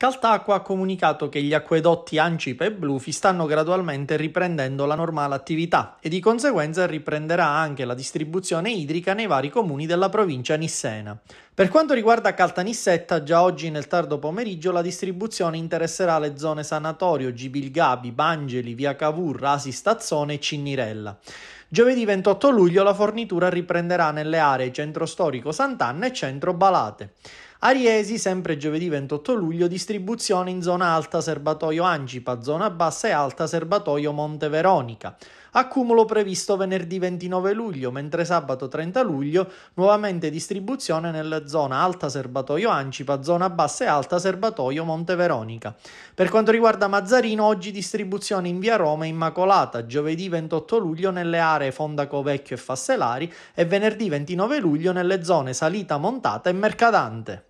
Caltacqua ha comunicato che gli acquedotti Ancipe e Blufi stanno gradualmente riprendendo la normale attività e di conseguenza riprenderà anche la distribuzione idrica nei vari comuni della provincia nissena. Per quanto riguarda Caltanissetta, già oggi nel tardo pomeriggio la distribuzione interesserà le zone Sanatorio, Gibilgabi, Bangeli, Via Cavour, Rasi Stazzone e Cinnirella. Giovedì 28 luglio la fornitura riprenderà nelle aree centro storico Sant'Anna e centro Balate. Ariesi, sempre giovedì 28 luglio, distribuzione in zona alta serbatoio Ancipa, zona bassa e alta serbatoio Monte Veronica. Accumulo previsto venerdì 29 luglio, mentre sabato 30 luglio nuovamente distribuzione nella zona alta serbatoio Ancipa, zona bassa e alta serbatoio Monte Veronica. Per quanto riguarda Mazzarino, oggi distribuzione in via Roma Immacolata, giovedì 28 luglio nelle aree Fondaco Vecchio e Fasselari e venerdì 29 luglio nelle zone Salita Montata e Mercadante.